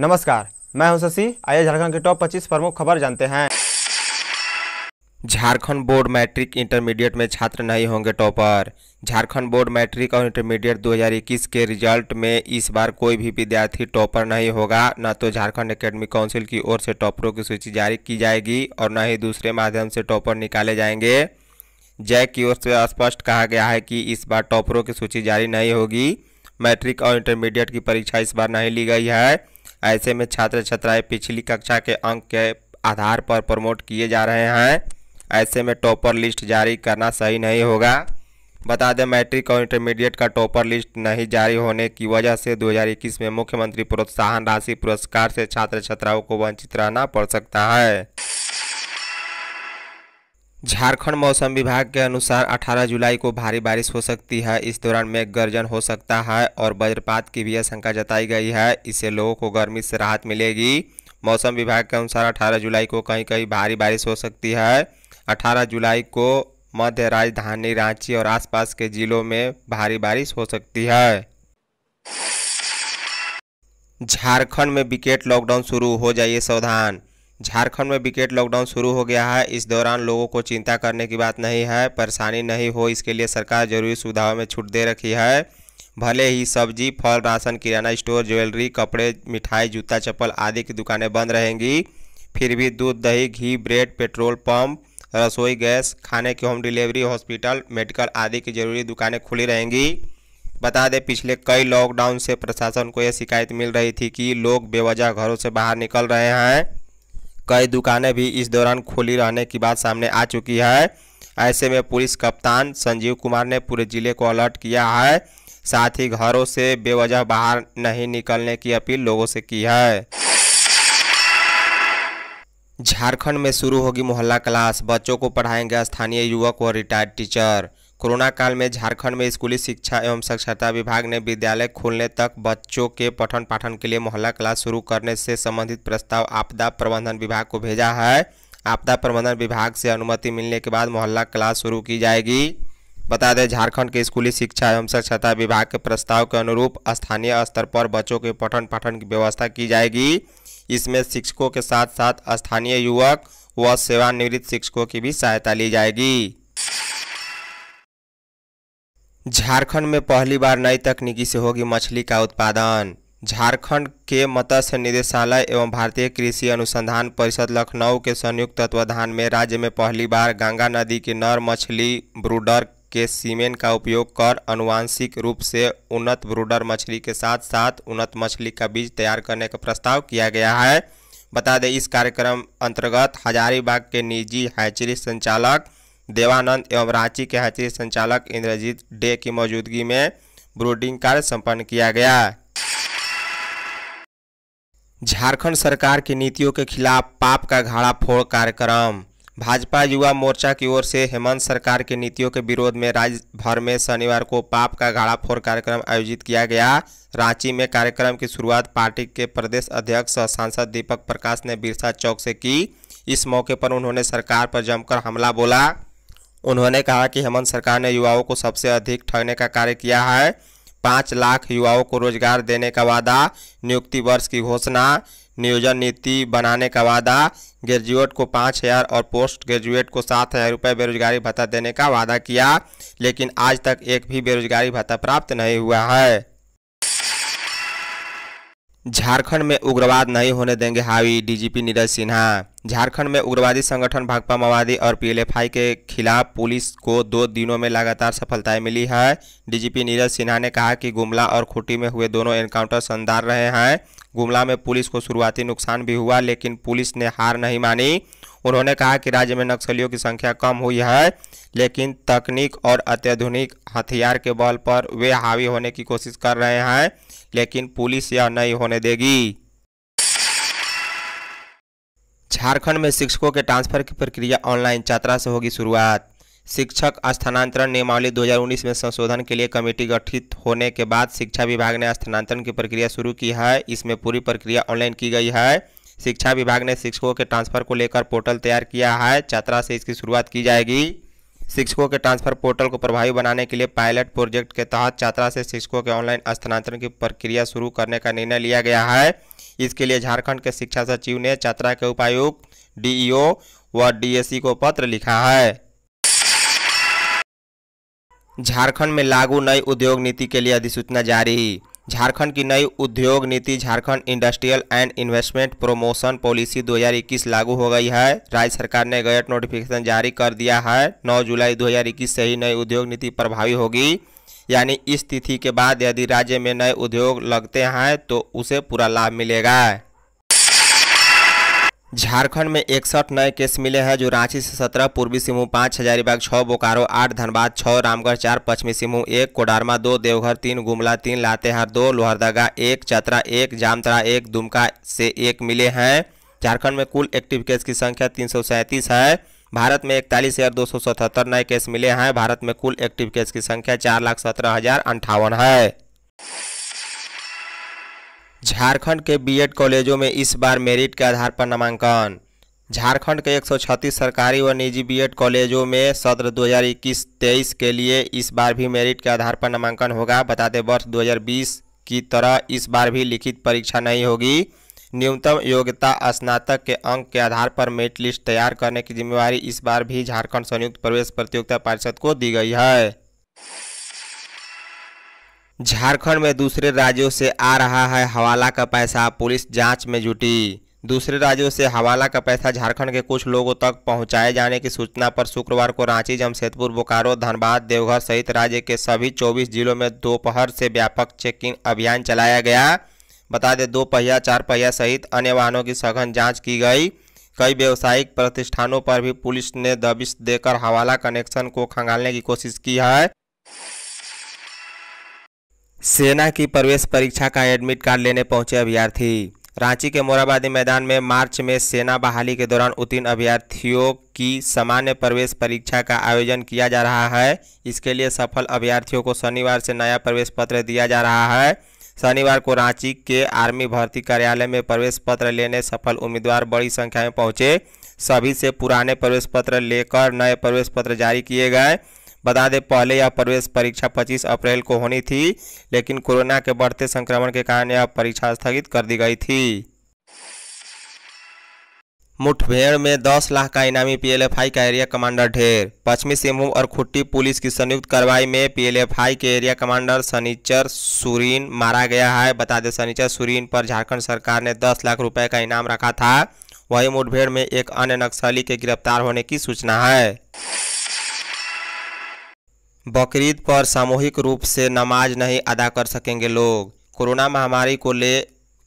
नमस्कार मैं हूं शशि आइए झारखंड के टॉप 25 प्रमुख खबर जानते हैं झारखंड बोर्ड मैट्रिक इंटरमीडिएट में छात्र नहीं होंगे टॉपर झारखंड बोर्ड मैट्रिक और इंटरमीडिएट 2021 के रिजल्ट में इस बार कोई भी विद्यार्थी टॉपर नहीं होगा न तो झारखंड एकेडमिक काउंसिल की ओर से टॉपरों की सूची जारी की जाएगी और न ही दूसरे माध्यम से टॉपर निकाले जाएंगे जैक की ओर से स्पष्ट कहा गया है कि इस बार टॉपरों की सूची जारी नहीं होगी मैट्रिक और इंटरमीडिएट की परीक्षा इस बार नहीं ली गई है ऐसे में छात्र छात्राएं पिछली कक्षा के अंक के आधार पर प्रमोट किए जा रहे हैं ऐसे में टॉपर लिस्ट जारी करना सही नहीं होगा बता दें मैट्रिक और इंटरमीडिएट का टॉपर लिस्ट नहीं जारी होने की वजह से 2021 में मुख्यमंत्री प्रोत्साहन राशि पुरस्कार से छात्र छात्राओं को वंचित रहना पड़ सकता है झारखंड मौसम विभाग के अनुसार 18 जुलाई को भारी बारिश हो सकती है इस दौरान मेघ गर्जन हो सकता है और वज्रपात की भी आशंका जताई गई है इससे लोगों को गर्मी से राहत मिलेगी मौसम विभाग के अनुसार 18 जुलाई को कहीं कहीं भारी बारिश हो सकती है 18 जुलाई को मध्य राजधानी रांची और आसपास के जिलों में भारी बारिश हो सकती है झारखंड में विकेट लॉकडाउन शुरू हो जाइए सावधान झारखंड में विकेट लॉकडाउन शुरू हो गया है इस दौरान लोगों को चिंता करने की बात नहीं है परेशानी नहीं हो इसके लिए सरकार जरूरी सुविधाओं में छूट दे रखी है भले ही सब्जी फल राशन किराना स्टोर ज्वेलरी कपड़े मिठाई जूता चप्पल आदि की दुकानें बंद रहेंगी फिर भी दूध दही घी ब्रेड पेट्रोल पंप रसोई गैस खाने की होम डिलीवरी हॉस्पिटल मेडिकल आदि की जरूरी दुकानें खुली रहेंगी बता दें पिछले कई लॉकडाउन से प्रशासन को यह शिकायत मिल रही थी कि लोग बेवजह घरों से बाहर निकल रहे हैं कई दुकानें भी इस दौरान खोली रहने की बात सामने आ चुकी है ऐसे में पुलिस कप्तान संजीव कुमार ने पूरे जिले को अलर्ट किया है साथ ही घरों से बेवजह बाहर नहीं निकलने की अपील लोगों से की है झारखंड में शुरू होगी मोहल्ला क्लास बच्चों को पढ़ाएंगे स्थानीय युवक व रिटायर्ड टीचर कोरोना काल में झारखंड में स्कूली शिक्षा एवं साक्षरता विभाग ने विद्यालय खोलने तक बच्चों के पठन पाठन के लिए मोहल्ला क्लास शुरू करने से संबंधित प्रस्ताव आपदा प्रबंधन विभाग को भेजा है आपदा प्रबंधन विभाग से अनुमति मिलने के बाद मोहल्ला क्लास शुरू की जाएगी बता दें झारखंड के स्कूली शिक्षा एवं साक्षरता विभाग के प्रस्ताव के अनुरूप स्थानीय स्तर पर बच्चों के पठन पाठन की व्यवस्था की जाएगी इसमें शिक्षकों के साथ साथ स्थानीय युवक व सेवानिवृत्त शिक्षकों की भी सहायता ली जाएगी झारखंड में पहली बार नई तकनीकी से होगी मछली का उत्पादन झारखंड के मत्स्य निदेशालय एवं भारतीय कृषि अनुसंधान परिषद लखनऊ के संयुक्त तत्वाधान में राज्य में पहली बार गंगा नदी के नर मछली ब्रूडर के सीमेन का उपयोग कर अनुवांशिक रूप से उन्नत ब्रूडर मछली के साथ साथ उन्नत मछली का बीज तैयार करने का प्रस्ताव किया गया है बता दें इस कार्यक्रम अंतर्गत हजारीबाग के निजी हैचरी संचालक देवानंद एवं रांची के हाथी संचालक इंद्रजीत डे की मौजूदगी में ब्रूडिंग कार्य संपन्न किया गया झारखंड सरकार की नीतियों के खिलाफ पाप का घाड़ा फोड़ कार्यक्रम भाजपा युवा मोर्चा की ओर से हेमंत सरकार की नीतियों के विरोध में राज्य भर में शनिवार को पाप का घाड़ा फोड़ कार्यक्रम आयोजित किया गया रांची में कार्यक्रम की शुरुआत पार्टी के प्रदेश अध्यक्ष और सांसद दीपक प्रकाश ने बिरसा चौक से की इस मौके पर उन्होंने सरकार पर जमकर हमला बोला उन्होंने कहा कि हेमंत सरकार ने युवाओं को सबसे अधिक ठगने का कार्य किया है पाँच लाख युवाओं को रोजगार देने का वादा नियुक्ति वर्ष की घोषणा नियोजन नीति बनाने का वादा ग्रेजुएट को पाँच हज़ार और पोस्ट ग्रेजुएट को सात हज़ार रुपये बेरोजगारी भत्ता देने का वादा किया लेकिन आज तक एक भी बेरोजगारी भत्ता प्राप्त नहीं हुआ है झारखंड में उग्रवाद नहीं होने देंगे हावी डीजीपी नीरज सिन्हा झारखंड में उग्रवादी संगठन भाकपा माओवादी और पीएलएफआई के खिलाफ पुलिस को दो दिनों में लगातार सफलताएं मिली है डीजीपी नीरज सिन्हा ने कहा कि गुमला और खुटी में हुए दोनों एनकाउंटर शानदार रहे हैं गुमला में पुलिस को शुरुआती नुकसान भी हुआ लेकिन पुलिस ने हार नहीं मानी उन्होंने कहा कि राज्य में नक्सलियों की संख्या कम हुई है लेकिन तकनीक और अत्याधुनिक हथियार के बल पर वे हावी होने की कोशिश कर रहे हैं लेकिन पुलिस यह नहीं होने देगी झारखंड में शिक्षकों के ट्रांसफर की प्रक्रिया ऑनलाइन छात्रा से होगी शुरुआत शिक्षक स्थानांतरण नियमावली 2019 में संशोधन के लिए कमेटी गठित होने के बाद शिक्षा विभाग ने स्थानांतरण की प्रक्रिया शुरू की है इसमें पूरी प्रक्रिया ऑनलाइन की गई है शिक्षा विभाग ने शिक्षकों के ट्रांसफर को लेकर पोर्टल तैयार किया है छात्रा से इसकी शुरुआत की जाएगी शिक्षकों के ट्रांसफर पोर्टल को प्रभावी बनाने के लिए पायलट प्रोजेक्ट के तहत छात्रा से शिक्षकों के ऑनलाइन स्थानांतरण की प्रक्रिया शुरू करने का निर्णय लिया गया है इसके लिए झारखंड के शिक्षा सचिव ने छात्रा के उपायुक्त डीईओ व डीएससी को पत्र लिखा है झारखंड में लागू नई उद्योग नीति के लिए अधिसूचना जारी झारखंड की नई उद्योग नीति Jharkhand industrial and investment promotion policy 2021 लागू हो गई है राज्य सरकार ने गैट नोटिफिकेशन जारी कर दिया है 9 जुलाई 2021 से ही नई उद्योग नीति प्रभावी होगी यानी इस तिथि के बाद यदि राज्य में नए उद्योग लगते हैं तो उसे पूरा लाभ मिलेगा झारखंड में इकसठ नए केस मिले हैं जो रांची से सत्रह पूर्वी सिंहभूम पाँच हजारीबाग छः बोकारो आठ धनबाद छः रामगढ़ चार पश्चिमी सिंहभूम एक कोडारमा दो देवघर तीन गुमला तीन लातेहार दो लोहरदगा एक चतरा एक जामतरा एक दुमका से एक मिले हैं झारखंड में कुल एक्टिव केस की संख्या तीन है भारत में इकतालीस हज़ार दो सौ सतहत्तर नए केस मिले हैं भारत में कुल एक्टिव केस की संख्या चार लाख सत्रह हज़ार अंठावन है झारखंड के बीएड कॉलेजों में इस बार मेरिट के आधार पर नामांकन झारखंड के 136 सरकारी व निजी बीएड कॉलेजों में सत्र 2021-23 के लिए इस बार भी मेरिट के आधार पर नामांकन होगा बता दें वर्ष 2020 की तरह इस बार भी लिखित परीक्षा नहीं होगी न्यूनतम योग्यता स्नातक के अंक के आधार पर मेरिट लिस्ट तैयार करने की जिम्मेवारी इस बार भी झारखंड संयुक्त प्रवेश प्रतियोगिता परिषद को दी गई है झारखंड में दूसरे राज्यों से आ रहा है हवाला का पैसा पुलिस जांच में जुटी दूसरे राज्यों से हवाला का पैसा झारखंड के कुछ लोगों तक पहुंचाए जाने की सूचना पर शुक्रवार को रांची जमशेदपुर बोकारो धनबाद देवघर सहित राज्य के सभी 24 जिलों में दोपहर से व्यापक चेकिंग अभियान चलाया गया बता दें दो पहिया चार पहिया सहित अन्य वाहनों की सघन जाँच की गई कई व्यावसायिक प्रतिष्ठानों पर भी पुलिस ने दबिश देकर हवाला कनेक्शन को खंगालने की कोशिश की है सेना की प्रवेश परीक्षा का एडमिट कार्ड लेने पहुंचे अभ्यर्थी रांची के मोराबादी मैदान में मार्च में सेना बहाली के दौरान उत्तीर्ण अभ्यर्थियों की सामान्य प्रवेश परीक्षा का आयोजन किया जा रहा है इसके लिए सफल अभ्यर्थियों को शनिवार से नया प्रवेश पत्र दिया जा रहा है शनिवार को रांची के आर्मी भर्ती कार्यालय में प्रवेश पत्र लेने सफल उम्मीदवार बड़ी संख्या में पहुंचे सभी से पुराने प्रवेश पत्र लेकर नए प्रवेश पत्र जारी किए गए बता दें पहले यह प्रवेश परीक्षा 25 अप्रैल को होनी थी लेकिन कोरोना के बढ़ते संक्रमण के कारण यह परीक्षा स्थगित कर दी गई थी मुठभेड़ में 10 लाख का इनामी पीएलएफआई का एरिया कमांडर ढेर पश्चिमी सिंहभूम और खुट्टी पुलिस की संयुक्त कार्रवाई में पीएलएफआई के एरिया कमांडर सनीचर सुरीन मारा गया है बता दें सनीचर सुरीन पर झारखंड सरकार ने 10 लाख रुपए का इनाम रखा था वहीं मुठभेड़ में एक अन्य नक्सली के गिरफ्तार होने की सूचना है बकरीद पर सामूहिक रूप से नमाज नहीं अदा कर सकेंगे लोग कोरोना महामारी को ले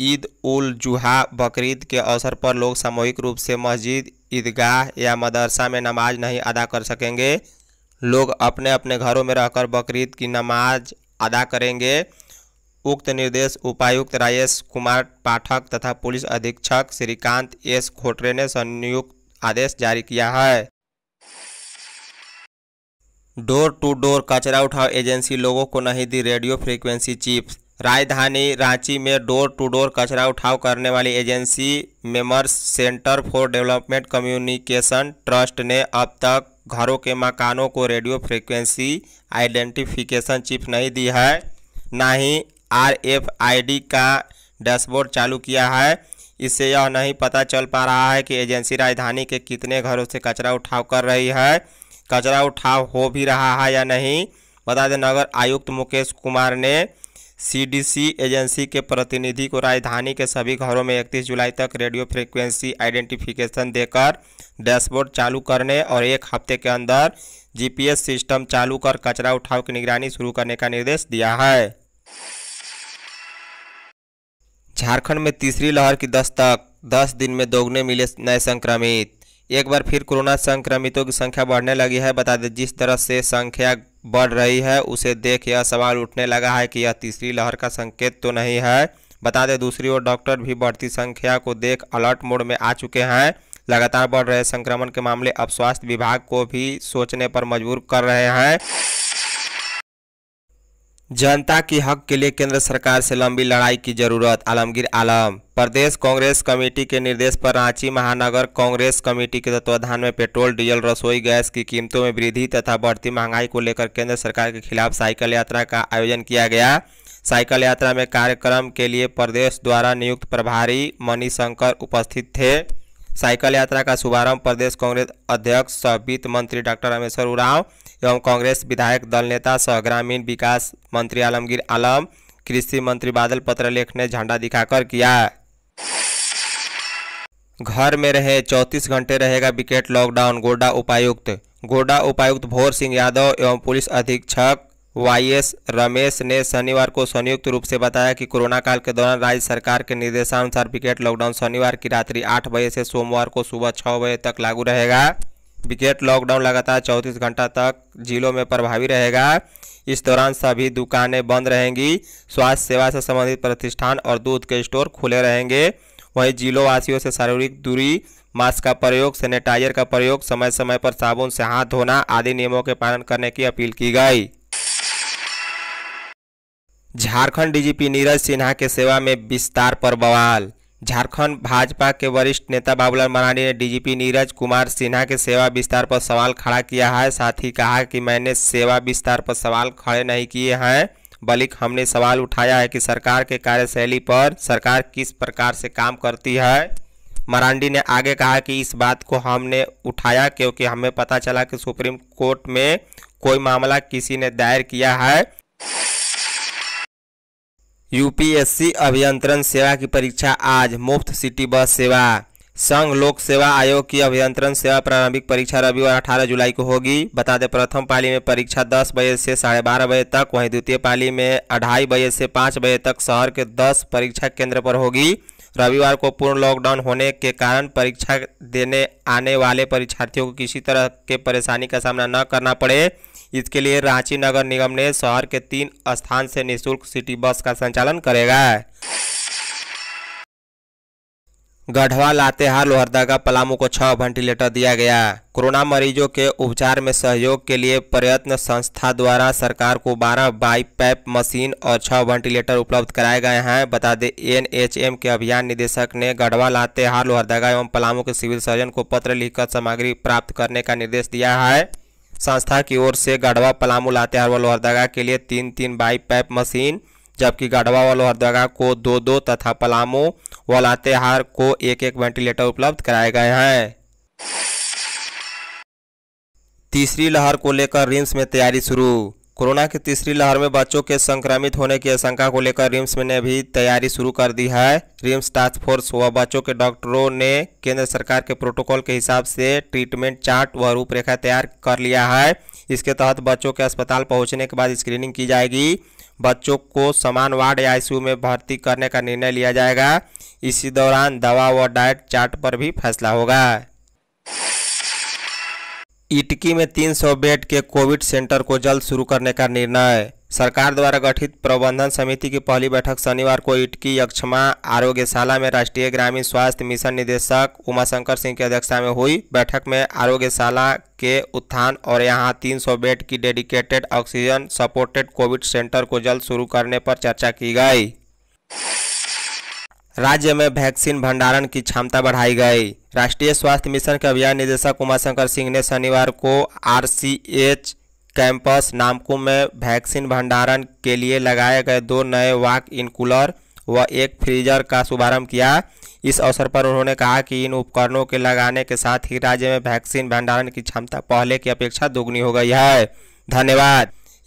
ईद उल जुहा बकरीद के अवसर पर लोग सामूहिक रूप से मस्जिद ईदगाह या मदरसा में नमाज नहीं अदा कर सकेंगे लोग अपने अपने घरों में रहकर बकरीद की नमाज अदा करेंगे उक्त निर्देश उपायुक्त राजेश कुमार पाठक तथा पुलिस अधीक्षक श्रीकांत एस खोटरे ने संयुक्त आदेश जारी किया है डोर टू डोर कचरा उठाव एजेंसी लोगों को नहीं दी रेडियो फ्रीक्वेंसी चिप्स राजधानी रांची में डोर टू डोर कचरा उठाव करने वाली agency messrs centre for development communication trust ने अब तक घरों के मकानों को रेडियो फ्रीक्वेंसी आइडेंटिफिकेशन चिप नहीं दी है ना ही डी का डैशबोर्ड चालू किया है इससे यह नहीं पता चल पा रहा है कि एजेंसी राजधानी के कितने घरों से कचरा उठाव कर रही है कचरा उठाव हो भी रहा है या नहीं बता दें नगर आयुक्त मुकेश कुमार ने सीडीसी एजेंसी के प्रतिनिधि को राजधानी के सभी घरों में 31 जुलाई तक रेडियो फ्रिक्वेंसी आइडेंटिफिकेशन देकर डैशबोर्ड चालू करने और एक हफ्ते के अंदर जीपीएस सिस्टम चालू कर कचरा उठाव की निगरानी शुरू करने का निर्देश दिया है झारखंड में तीसरी लहर की दस्तक दस दिन में दोगुने मिले नए संक्रमित एक बार फिर कोरोना संक्रमितों की संख्या बढ़ने लगी है बता दें जिस तरह से संख्या बढ़ रही है उसे देख यह सवाल उठने लगा है कि यह तीसरी लहर का संकेत तो नहीं है बता दें दूसरी ओर डॉक्टर भी बढ़ती संख्या को देख अलर्ट मोड में आ चुके हैं लगातार बढ़ रहे संक्रमण के मामले अब स्वास्थ्य विभाग को भी सोचने पर मजबूर कर रहे हैं जनता की हक के लिए केंद्र सरकार से लंबी लड़ाई की जरूरत आलमगीर आलम प्रदेश कांग्रेस कमेटी के निर्देश पर रांची महानगर कांग्रेस कमेटी के तत्वाधान में पेट्रोल डीजल रसोई गैस की कीमतों में वृद्धि तथा बढ़ती महंगाई को लेकर केंद्र सरकार के खिलाफ साइकिल यात्रा का आयोजन किया गया साइकिल यात्रा में कार्यक्रम के लिए प्रदेश द्वारा नियुक्त प्रभारी मणिशंकर उपस्थित थे साइकिल यात्रा का शुभारंभ प्रदेश कांग्रेस अध्यक्ष सह वित्त मंत्री डॉक्टर रामेश्वर उराव एवं कांग्रेस विधायक दल नेता सह ग्रामीण विकास मंत्री आलमगीर आलम कृषि मंत्री बादल पत्रलेख ने झंडा दिखाकर किया घर में रहे चौतीस घंटे रहेगा विकेट लॉकडाउन गोड्डा उपायुक्त गोड्डा उपायुक्त भोर सिंह यादव एवं पुलिस अधीक्षक वाईएस रमेश ने शनिवार को संयुक्त रूप से बताया कि कोरोना काल के दौरान राज्य सरकार के निर्देशानुसार विकेट लॉकडाउन शनिवार की रात्रि आठ बजे से सोमवार को सुबह छः बजे तक लागू रहेगा विकेट लॉकडाउन लगातार चौंतीस घंटा तक जिलों में प्रभावी रहेगा इस दौरान सभी दुकानें बंद रहेंगी स्वास्थ्य सेवा से संबंधित प्रतिष्ठान और दूध के स्टोर खुले रहेंगे वहीं जिलों वासियों से शारीरिक दूरी मास्क का प्रयोग सैनिटाइजर का प्रयोग समय समय पर साबुन से हाथ धोना आदि नियमों के पालन करने की अपील की गई झारखंड डीजीपी नीरज सिन्हा के सेवा में विस्तार पर बवाल झारखंड भाजपा के वरिष्ठ नेता बाबूलाल मरांडी ने डीजीपी नीरज कुमार सिन्हा के सेवा विस्तार पर सवाल खड़ा किया है साथ ही कहा कि मैंने सेवा विस्तार पर सवाल खड़े नहीं किए हैं बल्कि हमने सवाल उठाया है कि सरकार के कार्यशैली पर सरकार किस प्रकार से काम करती है मरांडी ने आगे कहा कि इस बात को हमने उठाया क्योंकि हमें पता चला कि सुप्रीम कोर्ट में कोई मामला किसी ने दायर किया है यूपीएससी अभियंत्रण सेवा की परीक्षा आज मुफ्त सिटी बस सेवा संघ लोक सेवा आयोग की अभियंत्रण सेवा प्रारंभिक परीक्षा रविवार अठारह जुलाई को होगी बता दें प्रथम पाली में परीक्षा दस बजे से साढ़े बारह बजे तक वहीं द्वितीय पाली में अढ़ाई बजे से पाँच बजे तक शहर के दस परीक्षा केंद्र पर होगी रविवार को पूर्ण लॉकडाउन होने के कारण परीक्षा देने आने वाले परीक्षार्थियों को किसी तरह के परेशानी का सामना न करना पड़े इसके लिए रांची नगर निगम ने शहर के तीन स्थान से निःशुल्क सिटी बस का संचालन करेगा गढ़वा लातेहार लोहरदगा पलामू को छह वेंटिलेटर दिया गया कोरोना मरीजों के उपचार में सहयोग के लिए प्रयत्न संस्था द्वारा सरकार को 12 बाईपैप मशीन और छह वेंटिलेटर उपलब्ध कराए गए हैं बता दें एनएचएम के अभियान निदेशक ने गढ़वा लातेहार लोहरदगा एवं पलामू के सिविल सर्जन को पत्र लिखकर सामग्री प्राप्त करने का निर्देश दिया है संस्था की ओर से गढ़वा पलामू लातेहार व लोहरदगा के लिए तीन तीन बाई पैप मशीन जबकि गढ़वा व लोहरदगा को दो दो तथा पलामू व लातेहार को एक एक वेंटिलेटर उपलब्ध कराए गए हैं तीसरी लहर को लेकर रिम्स में तैयारी शुरू कोरोना की तीसरी लहर में बच्चों के संक्रमित होने की आशंका को लेकर रिम्स में ने भी तैयारी शुरू कर दी है रिम्स टास्क फोर्स व बच्चों के डॉक्टरों ने केंद्र सरकार के प्रोटोकॉल के हिसाब से ट्रीटमेंट चार्ट व रूपरेखा तैयार कर लिया है इसके तहत बच्चों के अस्पताल पहुंचने के बाद स्क्रीनिंग की जाएगी बच्चों को समान वार्ड या आई में भर्ती करने का निर्णय लिया जाएगा इसी दौरान दवा व डाइट चार्ट पर भी फैसला होगा इटकी में 300 बेड के कोविड सेंटर को जल्द शुरू करने का निर्णय सरकार द्वारा गठित प्रबंधन समिति की पहली बैठक शनिवार को इटकी यक्षमा आरोग्यशाला में राष्ट्रीय ग्रामीण स्वास्थ्य मिशन निदेशक उमाशंकर सिंह की अध्यक्षता में हुई बैठक में आरोग्यशाला के उत्थान और यहां 300 बेड की dedicated oxygen supported covid centre को जल्द शुरू करने पर चर्चा की गई राज्य में वैक्सीन भंडारण की क्षमता बढ़ाई गई राष्ट्रीय स्वास्थ्य मिशन के अभियान निदेशक उमाशंकर सिंह ने शनिवार को आरसीएच कैंपस नामकुम में वैक्सीन भंडारण के लिए लगाए गए दो नए वाक इन कूलर व एक फ्रीजर का शुभारंभ किया इस अवसर पर उन्होंने कहा कि इन उपकरणों के लगाने के साथ ही राज्य में वैक्सीन भंडारण की क्षमता पहले की अपेक्षा दोगुनी हो गई है धन्यवाद